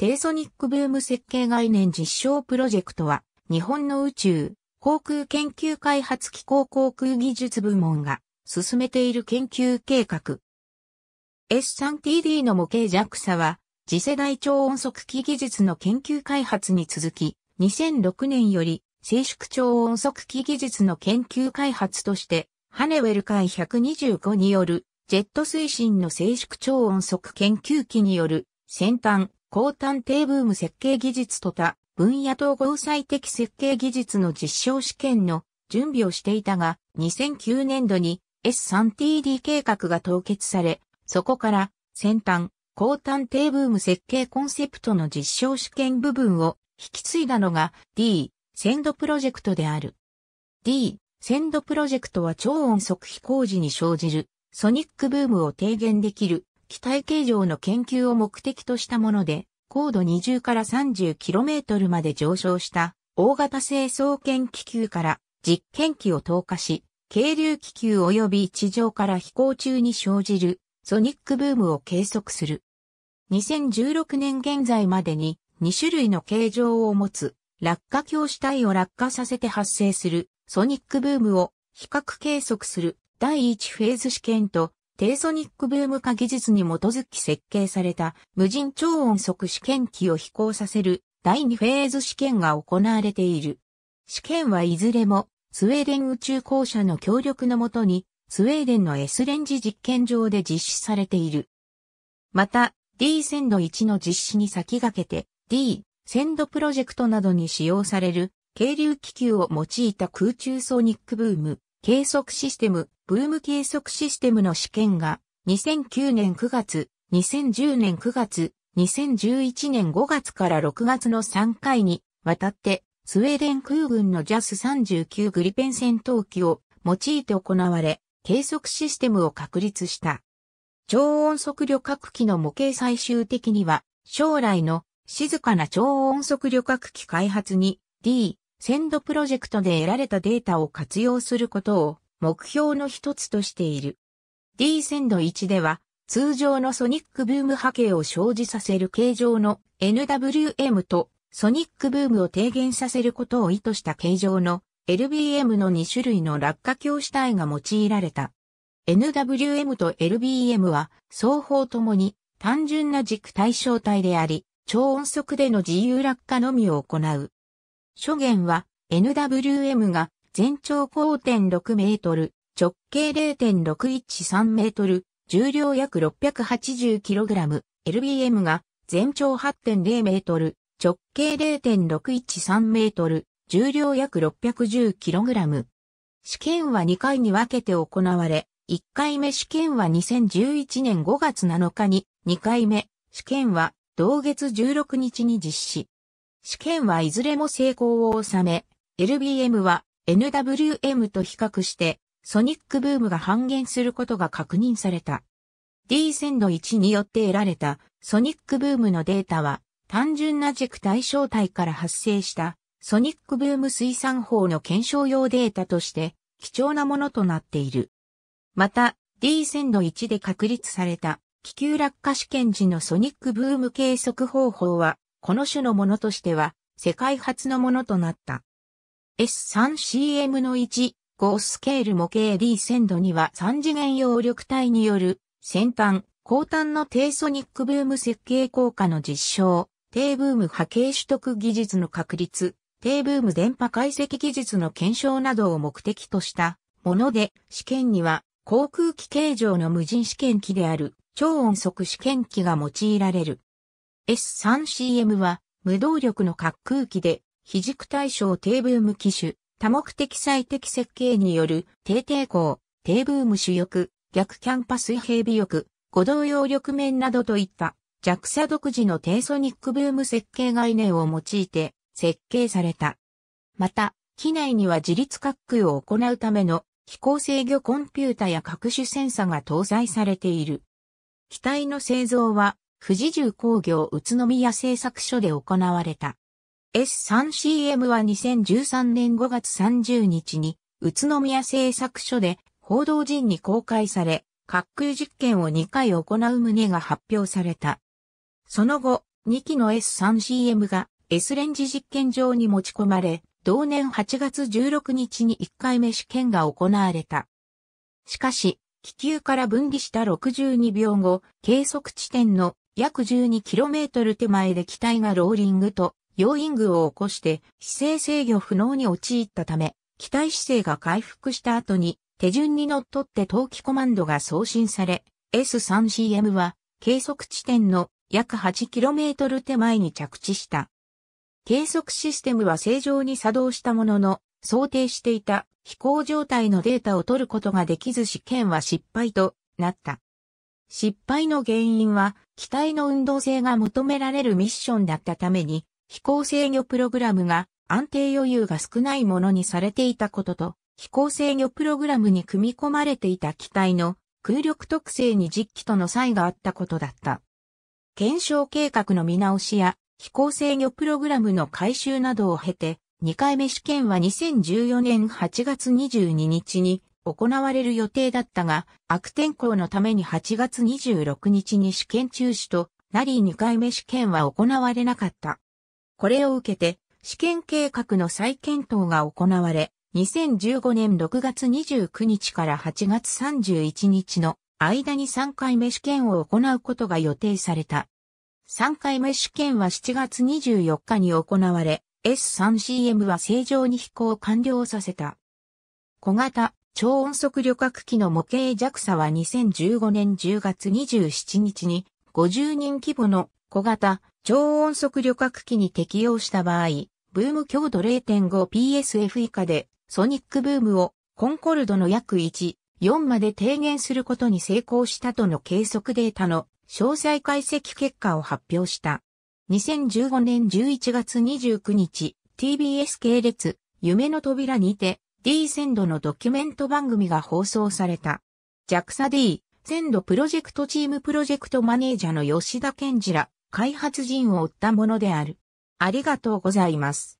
テソニックブーム設計概念実証プロジェクトは、日本の宇宙、航空研究開発機構航空技術部門が進めている研究計画。S3TD の模型 JAXA は、次世代超音速機技術の研究開発に続き、2006年より静粛超音速機技術の研究開発として、ハネウェル海125によるジェット推進の静粛超音速研究機による先端高端低ブーム設計技術と他、分野統合最適設計技術の実証試験の準備をしていたが、2009年度に S3TD 計画が凍結され、そこから先端、高端低ブーム設計コンセプトの実証試験部分を引き継いだのが D、センドプロジェクトである。D、センドプロジェクトは超音速飛行時に生じるソニックブームを低減できる機体形状の研究を目的としたもので、高度20から 30km まで上昇した大型成層圏気球から実験機を投下し、軽流気球及び地上から飛行中に生じるソニックブームを計測する。2016年現在までに2種類の形状を持つ落下橋主体を落下させて発生するソニックブームを比較計測する第1フェーズ試験と低ソニックブーム化技術に基づき設計された無人超音速試験機を飛行させる第2フェーズ試験が行われている。試験はいずれもスウェーデン宇宙公社の協力のもとにスウェーデンの S レンジ実験場で実施されている。また D ンド1の実施に先駆けて D ンドプロジェクトなどに使用される軽流気球を用いた空中ソニックブーム計測システム、ブーム計測システムの試験が、2009年9月、2010年9月、2011年5月から6月の3回に、わたって、スウェーデン空軍の j a s 39グリペン戦闘機を用いて行われ、計測システムを確立した。超音速旅客機の模型最終的には、将来の静かな超音速旅客機開発に D、ンドプロジェクトで得られたデータを活用することを目標の一つとしている。D ンド1では、通常のソニックブーム波形を生じさせる形状の NWM とソニックブームを低減させることを意図した形状の LBM の2種類の落下橋主体が用いられた。NWM と LBM は双方ともに単純な軸対象体であり、超音速での自由落下のみを行う。諸弦は NWM が全長5.6メートル、直径0.613メートル、重量約6 8 0ラム、LBM が全長8.0メートル、直径0.613メートル、重量約6 1 0ラム。試験は2回に分けて行われ、1回目試験は2011年5月7日に、2回目試験は同月16日に実施。試験はいずれも成功を収め、LBM は NWM と比較して、ソニックブームが半減することが確認された。D 線0 1によって得られたソニックブームのデータは、単純な軸対象体から発生したソニックブーム水産法の検証用データとして貴重なものとなっている。また、D 線0 1で確立された気球落下試験時のソニックブーム計測方法はこの種のものとしては、世界初のものとなった。S3CM の1、5スケール模型 D 1 0度には3次元揚力体による先端、後端の低ソニックブーム設計効果の実証、低ブーム波形取得技術の確立、低ブーム電波解析技術の検証などを目的としたもので、試験には航空機形状の無人試験機である超音速試験機が用いられる。S3CM は無動力の滑空機で非軸対称低ブーム機種、多目的最適設計による低抵抗、低ブーム主翼、逆キャンパス平尾翼、互動用力面などといった JAXA 独自の低ソニックブーム設計概念を用いて設計された。また、機内には自立滑空を行うための飛行制御コンピュータや各種センサが搭載されている。機体の製造は富士重工業宇都宮製作所で行われた。S3CM は2013年5月30日に宇都宮製作所で報道陣に公開され、滑空実験を2回行う旨が発表された。その後、2機の S3CM が S レンジ実験場に持ち込まれ、同年8月16日に1回目試験が行われた。しかし、気球から分離した62秒後、計測地点の約 12km 手前で機体がローリングとヨーイングを起こして姿勢制御不能に陥ったため、機体姿勢が回復した後に手順にのっとって投機コマンドが送信され、S3CM は計測地点の約 8km 手前に着地した。計測システムは正常に作動したものの、想定していた飛行状態のデータを取ることができず試験は失敗となった。失敗の原因は、機体の運動性が求められるミッションだったために、飛行制御プログラムが安定余裕が少ないものにされていたことと、飛行制御プログラムに組み込まれていた機体の空力特性に実機との差異があったことだった。検証計画の見直しや飛行制御プログラムの改修などを経て、2回目試験は2014年8月22日に行われる予定だったが、悪天候のために8月26日に試験中止となり2回目試験は行われなかった。これを受けて、試験計画の再検討が行われ、2015年6月29日から8月31日の間に3回目試験を行うことが予定された。3回目試験は7月24日に行われ、S3CM は正常に飛行完了させた。小型、超音速旅客機の模型 JAXA は2015年10月27日に50人規模の小型超音速旅客機に適用した場合、ブーム強度 0.5PSF 以下でソニックブームをコンコルドの約1、4まで低減することに成功したとの計測データの詳細解析結果を発表した。2015年11月29日、TBS 系列、夢の扉にて、D 鮮度のドキュメント番組が放送された。JAXA D 鮮度プロジェクトチームプロジェクトマネージャーの吉田健二ら開発陣を追ったものである。ありがとうございます。